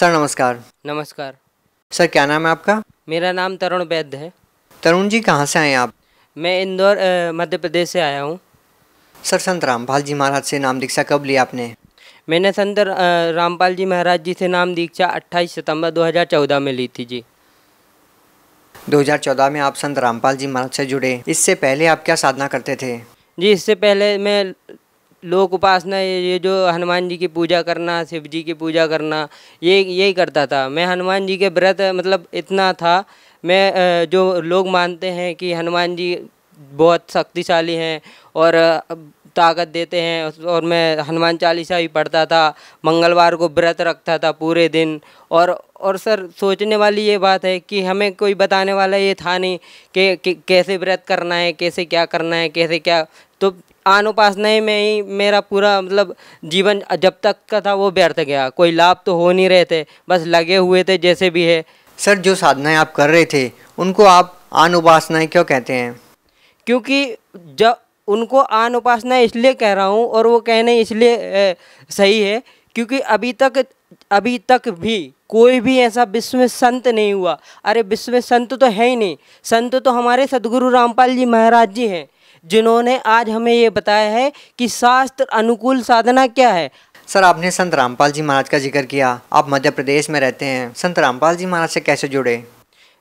sir नमस्कार नमस्कार sir क्या नाम है आपका मेरा नाम तरुण वैद्य है तरुण जी कहाँ से आए आप मैं इंदौर मध्य प्रदेश से आया हूँ सर संत रामपाल जी महाराज से नाम दीक्षा कब लिया आपने मैंने संत रामपाल जी महाराज जी से नाम दीक्षा 28 सितंबर 2014 में ली थी जी 2014 में आप संत रामपाल जी महाराज से जुड़े इससे पहले आप क्या साधना करते थे जी इससे पहले मैं लोक उपासना ये जो हनुमान जी की पूजा करना शिव जी की पूजा करना ये यही करता था मैं हनुमान जी के व्रत मतलब इतना था मैं जो लोग मानते हैं कि हनुमान जी बहुत शक्तिशाली हैं और ताकत देते हैं और मैं हनुमान चालीसा ही पढ़ता था मंगलवार को व्रत रखता था पूरे दिन और और सर सोचने वाली ये बात है कि हमें कोई बताने वाला ये था नहीं कि कैसे व्रत करना है कैसे क्या करना है कैसे क्या आन उपासनाएँ में ही मेरा पूरा मतलब जीवन जब तक का था वो व्यर्थ गया कोई लाभ तो हो नहीं रहे थे बस लगे हुए थे जैसे भी है सर जो साधनाएं आप कर रहे थे उनको आप आन उपासनाएँ क्यों कहते हैं क्योंकि जब उनको आन उपासना इसलिए कह रहा हूँ और वो कहने इसलिए सही है क्योंकि अभी तक अभी तक भी कोई भी ऐसा विश्व में संत नहीं हुआ अरे विश्व में संत तो है ही नहीं संत तो हमारे सदगुरु रामपाल जी महाराज जी हैं जिन्होंने आज हमें ये बताया है कि शास्त्र अनुकूल साधना क्या है सर आपने संत रामपाल जी महाराज का जिक्र किया आप मध्य प्रदेश में रहते हैं संत रामपाल जी महाराज से कैसे जुड़े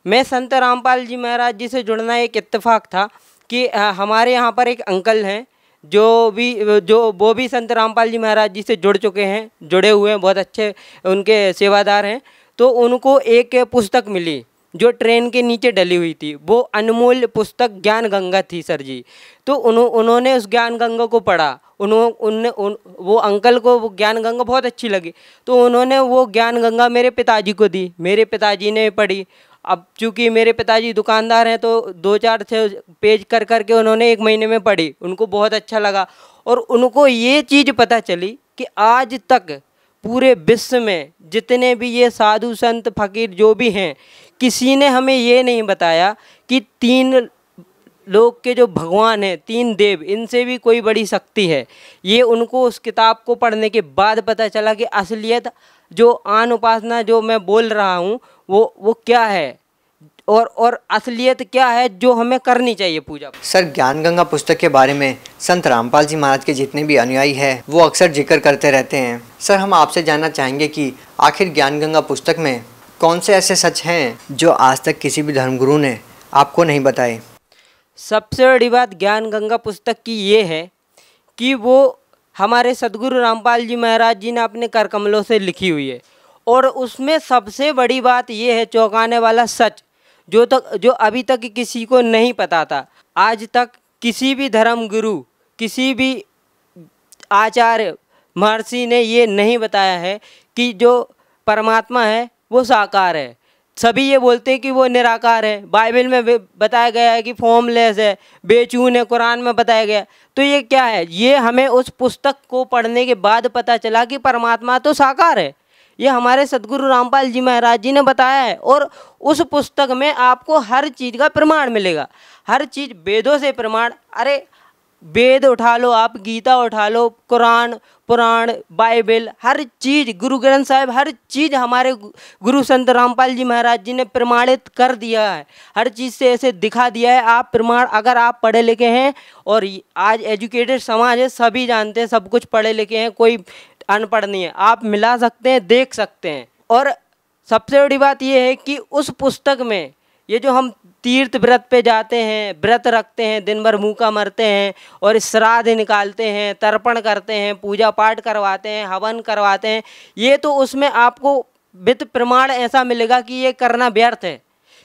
मैं संत रामपाल जी महाराज जी से जुड़ना एक इत्तेफाक था कि हमारे यहाँ पर एक अंकल हैं जो भी जो वो भी संत रामपाल जी महाराज जी से जुड़ चुके हैं जुड़े हुए हैं बहुत अच्छे उनके सेवादार हैं तो उनको एक पुस्तक मिली जो ट्रेन के नीचे डली हुई थी वो अनमोल पुस्तक ज्ञान गंगा थी सर जी तो उनो, उन्होंने उस ज्ञान गंगा को पढ़ा उन्होंने उन वो अंकल को वो ज्ञान गंगा बहुत अच्छी लगी तो उन्होंने वो ज्ञान गंगा मेरे पिताजी को दी मेरे पिताजी ने पढ़ी अब चूंकि मेरे पिताजी दुकानदार हैं तो दो चार छः पेज कर कर के उन्होंने एक महीने में पढ़ी उनको बहुत अच्छा लगा और उनको ये चीज़ पता चली कि आज तक पूरे विश्व में जितने भी ये साधु संत फकीर जो भी हैं किसी ने हमें ये नहीं बताया कि तीन लोग के जो भगवान हैं तीन देव इनसे भी कोई बड़ी शक्ति है ये उनको उस किताब को पढ़ने के बाद पता चला कि असलियत जो आन उपासना जो मैं बोल रहा हूँ वो वो क्या है और और असलियत क्या है जो हमें करनी चाहिए पूजा सर ज्ञान गंगा पुस्तक के बारे में संत रामपाल जी महाराज के जितने भी अनुयायी हैं वो अक्सर जिक्र करते रहते हैं सर हम आपसे जानना चाहेंगे कि आखिर ज्ञान गंगा पुस्तक में कौन से ऐसे सच हैं जो आज तक किसी भी धर्मगुरु ने आपको नहीं बताए सबसे बड़ी बात ज्ञान गंगा पुस्तक की ये है कि वो हमारे सदगुरु रामपाल जी महाराज जी ने अपने करकमलों से लिखी हुई है और उसमें सबसे बड़ी बात ये है चौंकाने वाला सच जो तक जो अभी तक किसी को नहीं पता था आज तक किसी भी धर्म गुरु किसी भी आचार्य महर्षि ने ये नहीं बताया है कि जो परमात्मा है वो साकार है सभी ये बोलते हैं कि वो निराकार है बाइबल में बताया गया है कि फॉर्मलेस है बेचून है कुरान में बताया गया तो ये क्या है ये हमें उस पुस्तक को पढ़ने के बाद पता चला कि परमात्मा तो साकार है ये हमारे सदगुरु रामपाल जी महाराज जी ने बताया है और उस पुस्तक में आपको हर चीज़ का प्रमाण मिलेगा हर चीज़ वेदों से प्रमाण अरे वेद उठा लो आप गीता उठा लो कुरान पुराण बाइबल हर चीज़ गुरु ग्रंथ साहिब हर चीज़ हमारे गुरु संत रामपाल जी महाराज जी ने प्रमाणित कर दिया है हर चीज़ से ऐसे दिखा दिया है आप प्रमाण अगर आप पढ़े लिखे हैं और आज एजुकेटेड समाज है सभी जानते हैं सब कुछ पढ़े लिखे हैं कोई अनपढ़ नहीं है आप मिला सकते हैं देख सकते हैं और सबसे बड़ी बात यह है कि उस पुस्तक में ये जो हम तीर्थ व्रत पे जाते हैं व्रत रखते हैं दिन भर मुँह मरते हैं और श्राद्ध निकालते हैं तर्पण करते हैं पूजा पाठ करवाते हैं हवन करवाते हैं ये तो उसमें आपको वित्त प्रमाण ऐसा मिलेगा कि ये करना व्यर्थ है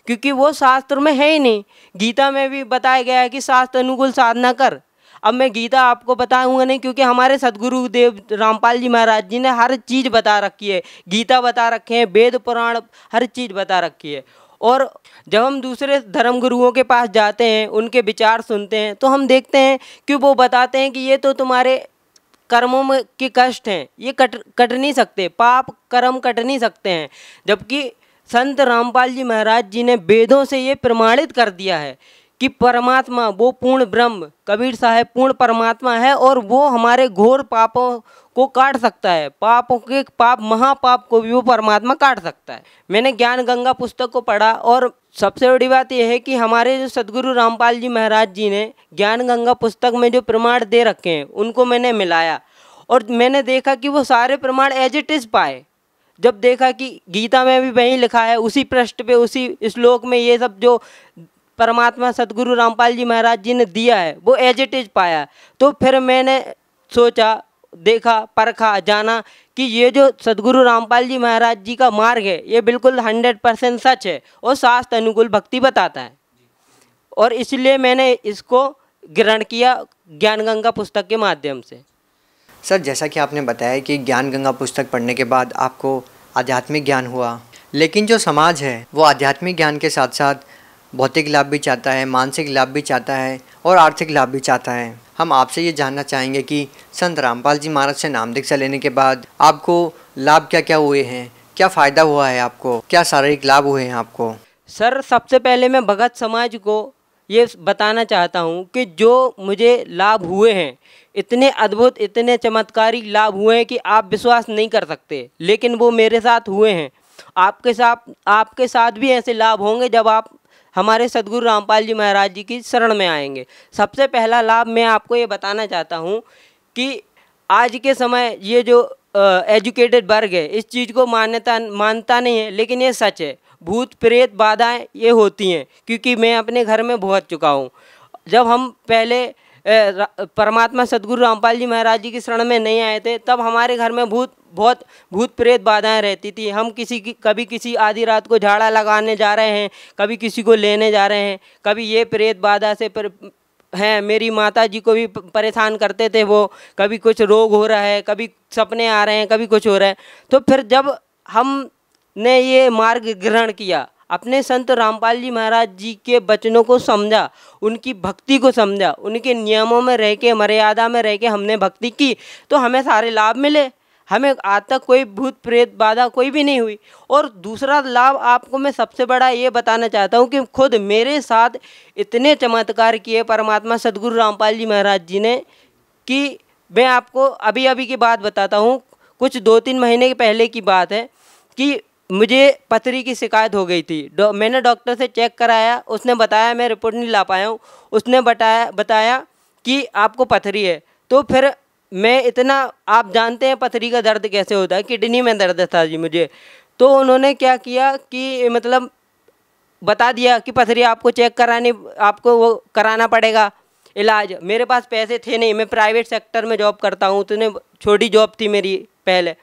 क्योंकि वो शास्त्र में है ही नहीं गीता में भी बताया गया है कि शास्त्र अनुकूल साधना कर अब मैं गीता आपको बताऊंगा नहीं क्योंकि हमारे सदगुरु देव रामपाल जी महाराज जी ने हर चीज़ बता रखी है गीता बता रखे हैं वेद पुराण हर चीज़ बता रखी है और जब हम दूसरे धर्म गुरुओं के पास जाते हैं उनके विचार सुनते हैं तो हम देखते हैं कि वो बताते हैं कि ये तो तुम्हारे कर्मों में के कष्ट हैं ये कट कट नहीं सकते पाप कर्म कट नहीं सकते हैं जबकि संत रामपाल जी महाराज जी ने वेदों से ये प्रमाणित कर दिया है कि परमात्मा वो पूर्ण ब्रह्म कबीर साहब पूर्ण परमात्मा है और वो हमारे घोर पापों को काट सकता है पापों के पाप महापाप को भी वो परमात्मा काट सकता है मैंने ज्ञान गंगा पुस्तक को पढ़ा और सबसे बड़ी बात यह है कि हमारे जो सदगुरु रामपाल जी महाराज जी ने ज्ञान गंगा पुस्तक में जो प्रमाण दे रखे हैं उनको मैंने मिलाया और मैंने देखा कि वो सारे प्रमाण एज इट इज़ पाए जब देखा कि गीता में भी वही लिखा है उसी पृष्ठ पे उसी श्लोक में ये सब जो परमात्मा सतगुरु रामपाल जी महाराज जी ने दिया है वो एज इट इज़ पाया तो फिर मैंने सोचा देखा परखा जाना कि ये जो सदगुरु रामपाल जी महाराज जी का मार्ग है ये बिल्कुल हंड्रेड परसेंट सच है और शास्त्र अनुकूल भक्ति बताता है और इसलिए मैंने इसको ग्रहण किया ज्ञान गंगा पुस्तक के माध्यम से सर जैसा कि आपने बताया कि ज्ञान गंगा पुस्तक पढ़ने के बाद आपको आध्यात्मिक ज्ञान हुआ लेकिन जो समाज है वो आध्यात्मिक ज्ञान के साथ साथ भौतिक लाभ भी चाहता है मानसिक लाभ भी चाहता है और आर्थिक लाभ भी चाहता है हम आपसे ये जानना चाहेंगे कि संत रामपाल जी महाराज से नाम दीक्षा लेने के बाद आपको लाभ क्या क्या हुए हैं क्या फ़ायदा हुआ है आपको क्या शारीरिक लाभ हुए हैं आपको सर सबसे पहले मैं भगत समाज को ये बताना चाहता हूँ कि जो मुझे लाभ हुए हैं इतने अद्भुत इतने चमत्कारी लाभ हुए हैं कि आप विश्वास नहीं कर सकते लेकिन वो मेरे साथ हुए हैं आपके साथ आपके साथ भी ऐसे लाभ होंगे जब आप हमारे सदगुरु रामपाल जी महाराज जी की शरण में आएंगे सबसे पहला लाभ मैं आपको ये बताना चाहता हूँ कि आज के समय ये जो एजुकेटेड वर्ग है इस चीज़ को मान्यता मानता नहीं है लेकिन ये सच है भूत प्रेत बाधाएँ ये होती हैं क्योंकि मैं अपने घर में भुगत चुका हूँ जब हम पहले परमात्मा सदगुरु रामपाल जी महाराज जी की शरण में नहीं आए थे तब हमारे घर में भूत बहुत भूत प्रेत बाधाएं रहती थी हम किसी की कभी किसी आधी रात को झाड़ा लगाने जा रहे हैं कभी किसी को लेने जा रहे हैं कभी ये प्रेत बाधा से पर, हैं मेरी माता जी को भी परेशान करते थे वो कभी कुछ रोग हो रहा है कभी सपने आ रहे हैं कभी कुछ हो रहा है तो फिर जब हम ने ये मार्ग ग्रहण किया अपने संत रामपाल जी महाराज जी के वचनों को समझा उनकी भक्ति को समझा उनके नियमों में रह के मर्यादा में रह के हमने भक्ति की तो हमें सारे लाभ मिले हमें आज तक कोई भूत प्रेत बाधा कोई भी नहीं हुई और दूसरा लाभ आपको मैं सबसे बड़ा ये बताना चाहता हूँ कि खुद मेरे साथ इतने चमत्कार किए परमात्मा सदगुरु रामपाल जी महाराज जी ने कि मैं आपको अभी अभी की बात बताता हूँ कुछ दो तीन महीने के पहले की बात है कि मुझे पथरी की शिकायत हो गई थी डॉ मैंने डॉक्टर से चेक कराया उसने बताया मैं रिपोर्ट नहीं ला पाया हूँ उसने बताया बताया कि आपको पथरी है तो फिर मैं इतना आप जानते हैं पथरी का दर्द कैसे होता है किडनी में दर्द था जी मुझे तो उन्होंने क्या किया कि मतलब बता दिया कि पथरी आपको चेक करानी आपको वो कराना पड़ेगा इलाज मेरे पास पैसे थे नहीं मैं प्राइवेट सेक्टर में जॉब करता हूँ उतने छोटी जॉब थी मेरी पहले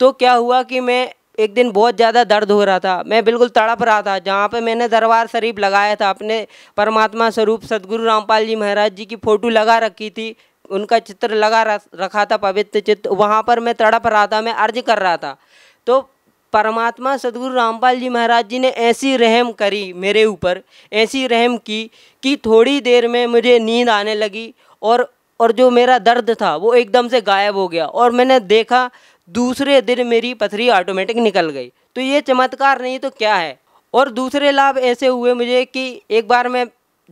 तो क्या हुआ कि मैं एक दिन बहुत ज़्यादा दर्द हो रहा था मैं बिल्कुल तड़प रहा था जहाँ पे मैंने दरबार शरीफ लगाया था अपने परमात्मा स्वरूप सदगुरु रामपाल जी महाराज जी की फ़ोटो लगा रखी थी उनका चित्र लगा रखा था पवित्र चित्र वहाँ पर मैं तड़प रहा था मैं अर्ज कर रहा था तो परमात्मा सदगुरु रामपाल जी महाराज जी ने ऐसी रहम करी मेरे ऊपर ऐसी रहम की कि थोड़ी देर में मुझे नींद आने लगी और और जो मेरा दर्द था वो एकदम से गायब हो गया और मैंने देखा दूसरे दिन मेरी पथरी ऑटोमेटिक निकल गई तो ये चमत्कार नहीं तो क्या है और दूसरे लाभ ऐसे हुए मुझे कि एक बार मैं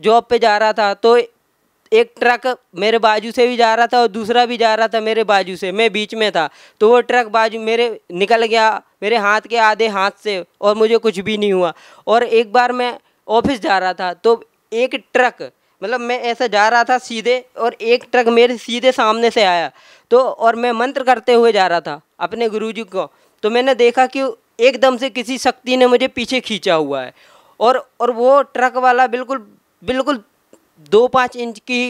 जॉब पे जा रहा था तो एक ट्रक मेरे बाजू से भी जा रहा था और दूसरा भी जा रहा था मेरे बाजू से मैं बीच में था तो वो ट्रक बाजू मेरे निकल गया मेरे हाथ के आधे हाथ से और मुझे कुछ भी नहीं हुआ और एक बार मैं ऑफिस जा रहा था तो एक ट्रक मतलब मैं ऐसे जा रहा था सीधे और एक ट्रक मेरे सीधे सामने से आया तो और मैं मंत्र करते हुए जा रहा था अपने गुरुजी को तो मैंने देखा कि एकदम से किसी शक्ति ने मुझे पीछे खींचा हुआ है और और वो ट्रक वाला बिल्कुल बिल्कुल दो पाँच इंच की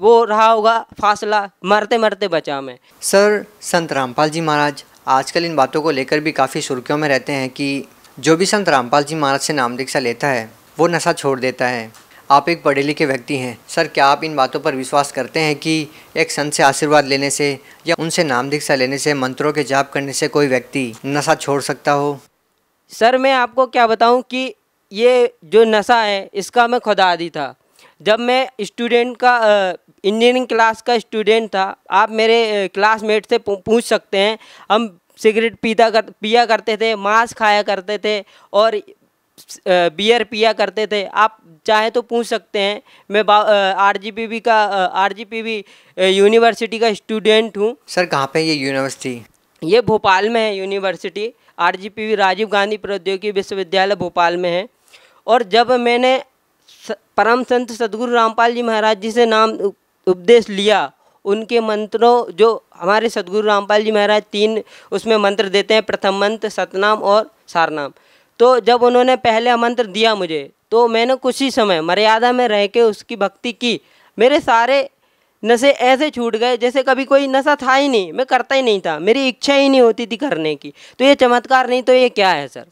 वो रहा होगा फासला मरते मरते बचा मैं सर संत रामपाल जी महाराज आजकल इन बातों को लेकर भी काफ़ी सुर्खियों में रहते हैं कि जो भी संत रामपाल जी महाराज से नाम दीक्षा लेता है वो नशा छोड़ देता है आप एक पढ़े लिखे व्यक्ति हैं सर क्या आप इन बातों पर विश्वास करते हैं कि एक संत से आशीर्वाद लेने से या उनसे नाम दीक्षा लेने से मंत्रों के जाप करने से कोई व्यक्ति नशा छोड़ सकता हो सर मैं आपको क्या बताऊं कि ये जो नशा है इसका मैं खुदा आदि था जब मैं स्टूडेंट का इंजीनियरिंग क्लास का स्टूडेंट था आप मेरे क्लासमेट से पूछ सकते हैं हम सिगरेट पीता कर पिया करते थे मांस खाया करते थे और बियर पिया करते थे आप चाहे तो पूछ सकते हैं मैं आर जी का आर जी यूनिवर्सिटी का स्टूडेंट हूँ सर कहाँ पे ये यूनिवर्सिटी ये भोपाल में है university R G Rajiv Gandhi प्रौद्योगिकी विश्वविद्यालय भोपाल में है और जब मैंने परम संत सदगुरु रामपाल जी महाराज जी से नाम उपदेश लिया उनके मंत्रों जो हमारे सदगुरु रामपाल जी महाराज तीन उसमें मंत्र देते हैं प्रथम मंत्र सतनाम और सारनाम तो जब उन्होंने पहले आमंत्रण दिया मुझे तो मैंने कुछ ही समय मर्यादा में रह के उसकी भक्ति की मेरे सारे नशे ऐसे छूट गए जैसे कभी कोई नशा था ही नहीं मैं करता ही नहीं था मेरी इच्छा ही नहीं होती थी करने की तो ये चमत्कार नहीं तो ये क्या है सर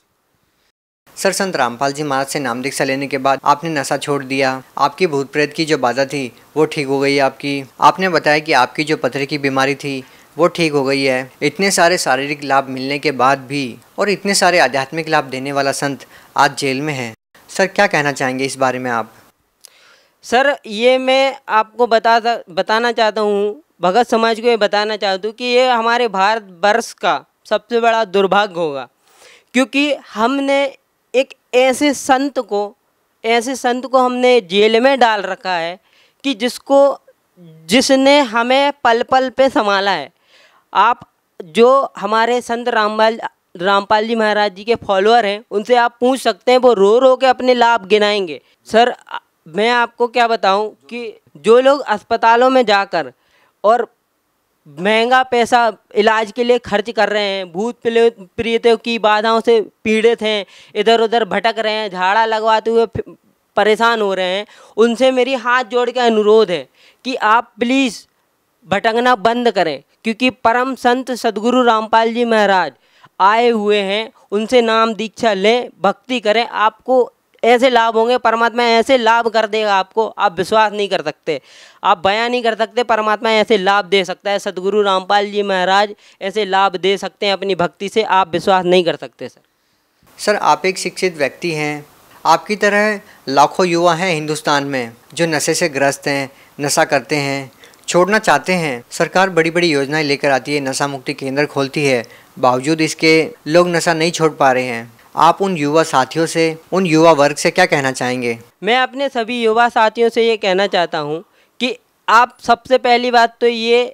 सर संत रामपाल जी महाराज से नाम दीक्षा लेने के बाद आपने नशा छोड़ दिया आपकी भूत प्रेत की जो बाधा थी वो ठीक हो गई आपकी आपने बताया कि आपकी जो पथरी की बीमारी थी वो ठीक हो गई है इतने सारे शारीरिक लाभ मिलने के बाद भी और इतने सारे आध्यात्मिक लाभ देने वाला संत आज जेल में है सर क्या कहना चाहेंगे इस बारे में आप सर ये मैं आपको बता बताना चाहता हूँ भगत समाज को ये बताना चाहता हूँ कि ये हमारे भारत वर्ष का सबसे बड़ा दुर्भाग्य होगा क्योंकि हमने एक ऐसे संत को ऐसे संत को हमने जेल में डाल रखा है कि जिसको जिसने हमें पल पल पे संभाला है आप जो हमारे संत रामपाल रामपाल जी महाराज जी के फॉलोअर हैं उनसे आप पूछ सकते हैं वो रो रो के अपने लाभ गिनाएंगे सर मैं आपको क्या बताऊं कि जो लोग अस्पतालों में जाकर और महंगा पैसा इलाज के लिए खर्च कर रहे हैं भूत प्रियतों की बाधाओं से पीड़ित हैं इधर उधर भटक रहे हैं झाड़ा लगवाते हुए परेशान हो रहे हैं उनसे मेरी हाथ जोड़ के अनुरोध है कि आप प्लीज़ भटकना बंद करें क्योंकि परम संत सदगुरु रामपाल जी महाराज आए हुए हैं उनसे नाम दीक्षा लें भक्ति करें आपको ऐसे लाभ होंगे परमात्मा ऐसे लाभ कर देगा आपको आप विश्वास नहीं कर सकते आप बयां नहीं कर सकते परमात्मा ऐसे लाभ दे सकता है सदगुरु रामपाल जी महाराज ऐसे लाभ दे सकते हैं अपनी भक्ति से आप विश्वास नहीं कर सकते सर सर आप एक शिक्षित व्यक्ति हैं आपकी तरह लाखों युवा हैं हिंदुस्तान में जो नशे से ग्रस्त हैं नशा करते हैं छोड़ना चाहते हैं सरकार बड़ी बड़ी योजनाएं लेकर आती है नशा मुक्ति केंद्र खोलती है बावजूद इसके लोग नशा नहीं छोड़ पा रहे हैं आप उन युवा साथियों से उन युवा वर्ग से क्या कहना चाहेंगे मैं अपने सभी युवा साथियों से ये कहना चाहता हूँ कि आप सबसे पहली बात तो ये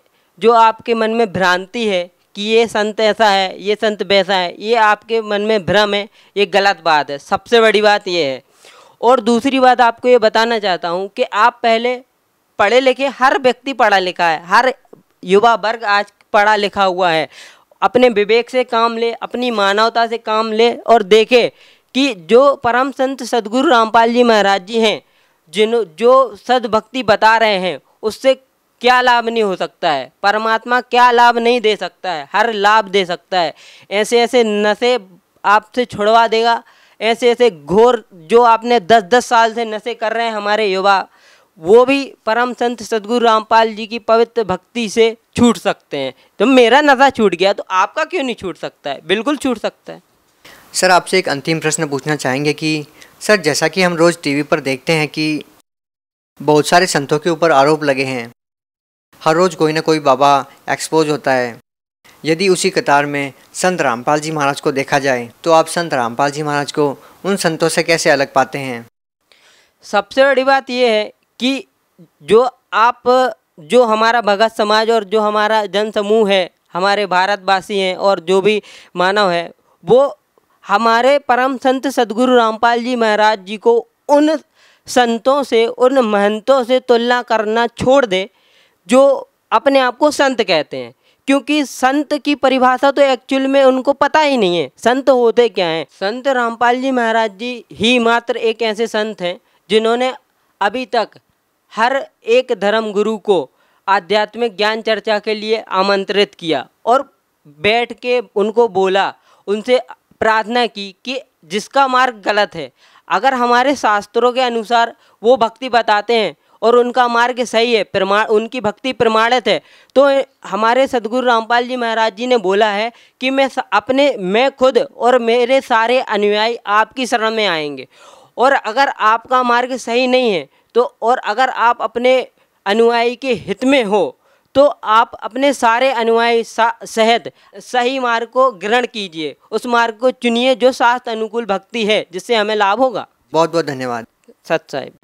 जो आपके मन में भ्रांति है कि ये संत ऐसा है ये संत वैसा है ये आपके मन में भ्रम है ये गलत बात है सबसे बड़ी बात ये है और दूसरी बात आपको ये बताना चाहता हूँ कि आप पहले पढ़े लिखे हर व्यक्ति पढ़ा लिखा है हर युवा वर्ग आज पढ़ा लिखा हुआ है अपने विवेक से काम ले अपनी मानवता से काम ले और देखे कि जो परम संत सदगुरु रामपाल जी महाराज जी हैं जिन जो सदभक्ति बता रहे हैं उससे क्या लाभ नहीं हो सकता है परमात्मा क्या लाभ नहीं दे सकता है हर लाभ दे सकता है ऐसे ऐसे नशे आपसे छुड़वा देगा ऐसे ऐसे घोर जो आपने दस दस साल से नशे कर रहे हैं हमारे युवा वो भी परम संत सदगुरु रामपाल जी की पवित्र भक्ति से छूट सकते हैं तो मेरा नशा छूट गया तो आपका क्यों नहीं छूट सकता है बिल्कुल छूट सकता है सर आपसे एक अंतिम प्रश्न पूछना चाहेंगे कि सर जैसा कि हम रोज़ टीवी पर देखते हैं कि बहुत सारे संतों के ऊपर आरोप लगे हैं हर रोज़ कोई ना कोई बाबा एक्सपोज होता है यदि उसी कतार में संत रामपाल जी महाराज को देखा जाए तो आप संत रामपाल जी महाराज को उन संतों से कैसे अलग पाते हैं सबसे बड़ी बात यह है कि जो आप जो हमारा भगत समाज और जो हमारा जन समूह है हमारे भारतवासी हैं और जो भी मानव है वो हमारे परम संत सदगुरु रामपाल जी महाराज जी को उन संतों से उन महंतों से तुलना करना छोड़ दे जो अपने आप को संत कहते हैं क्योंकि संत की परिभाषा तो एक्चुअल में उनको पता ही नहीं है संत होते क्या हैं संत रामपाल जी महाराज जी ही मात्र एक ऐसे संत हैं जिन्होंने अभी तक हर एक धर्म गुरु को आध्यात्मिक ज्ञान चर्चा के लिए आमंत्रित किया और बैठ के उनको बोला उनसे प्रार्थना की कि जिसका मार्ग गलत है अगर हमारे शास्त्रों के अनुसार वो भक्ति बताते हैं और उनका मार्ग सही है प्रमाण उनकी भक्ति प्रमाणित है तो हमारे सदगुरु रामपाल जी महाराज जी ने बोला है कि मैं अपने मैं खुद और मेरे सारे अनुयायी आपकी शरण में आएंगे और अगर आपका मार्ग सही नहीं है तो और अगर आप अपने अनुयायी के हित में हो तो आप अपने सारे अनुयायी सहित सही मार्ग को ग्रहण कीजिए उस मार्ग को चुनिए जो शास्त्र अनुकूल भक्ति है जिससे हमें लाभ होगा बहुत बहुत धन्यवाद सत साहिब